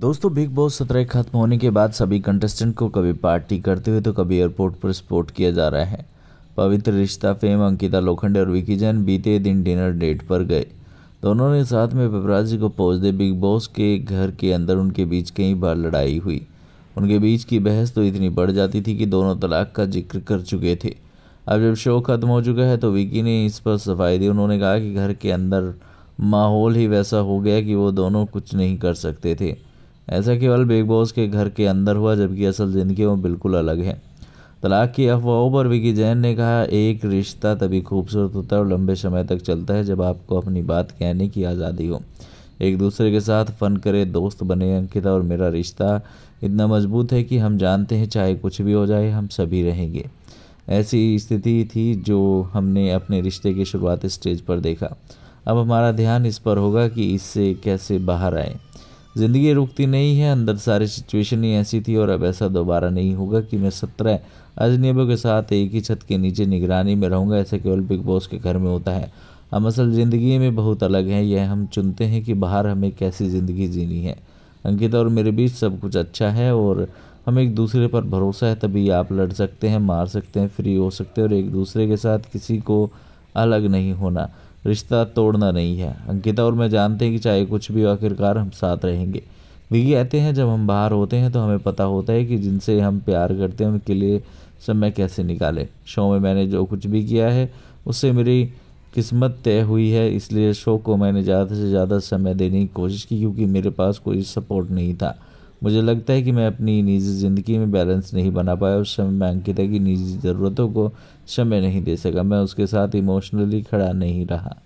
दोस्तों big boss सत्रह खत्म होने के बाद सभी कंटेस्टेंट को कभी पार्टी करते हुए तो कभी एयरपोर्ट पर सपोर्ट किया जा रहा है पवित्र रिश्ता फेम अंकिता लोखंडे और विकी जैन बीते दिन डिनर डेट पर गए दोनों ने साथ में पेपराजी को पहुँच दे बिग बॉस के घर के अंदर उनके बीच कई बार लड़ाई हुई उनके बीच की बहस तो इतनी बढ़ जाती थी कि दोनों तलाक का जिक्र कर चुके थे अब जब शो खत्म हो चुका है तो विकी ने इस पर सफाई दी उन्होंने कहा कि घर के अंदर माहौल ही वैसा हो गया कि वो दोनों कुछ नहीं कर सकते थे ऐसा केवल बिग बॉस के घर के अंदर हुआ जबकि असल ज़िंदगी वो बिल्कुल अलग है तलाक की अफवाहों पर विकी जैन ने कहा एक रिश्ता तभी खूबसूरत होता है और लंबे समय तक चलता है जब आपको अपनी बात कहने की आज़ादी हो एक दूसरे के साथ फ़न करे दोस्त बने अंकिता और मेरा रिश्ता इतना मजबूत है कि हम जानते हैं चाहे कुछ भी हो जाए हम सभी रहेंगे ऐसी स्थिति थी जो हमने अपने रिश्ते की शुरुआत स्टेज पर देखा अब हमारा ध्यान इस पर होगा कि इससे कैसे बाहर आएँ ज़िंदगी रुकती नहीं है अंदर सारी सिचुएशन ही ऐसी थी और अब ऐसा दोबारा नहीं होगा कि मैं सत्रह अजनबियों के साथ एक ही छत के नीचे निगरानी में रहूँगा ऐसा केवल बिग बॉस के घर में होता है हम असल ज़िंदगी में बहुत अलग हैं यह हम चुनते हैं कि बाहर हमें कैसी ज़िंदगी जीनी है अंकिता और मेरे बीच सब कुछ अच्छा है और हम एक दूसरे पर भरोसा है तभी आप लड़ सकते हैं मार सकते हैं फ्री हो सकते हैं और एक दूसरे के साथ किसी को अलग नहीं होना रिश्ता तोड़ना नहीं है अंकिता और मैं जानते हैं कि चाहे कुछ भी आखिरकार हम साथ रहेंगे विगी कहते हैं जब हम बाहर होते हैं तो हमें पता होता है कि जिनसे हम प्यार करते हैं उनके लिए समय कैसे निकालें शो में मैंने जो कुछ भी किया है उससे मेरी किस्मत तय हुई है इसलिए शो को मैंने ज़्यादा से ज़्यादा समय देने की कोशिश की क्योंकि मेरे पास कोई सपोर्ट नहीं था मुझे लगता है कि मैं अपनी निजी ज़िंदगी में बैलेंस नहीं बना पाया उस समय मैं अंकिता की निजी ज़रूरतों को समय नहीं दे सका मैं उसके साथ इमोशनली खड़ा नहीं रहा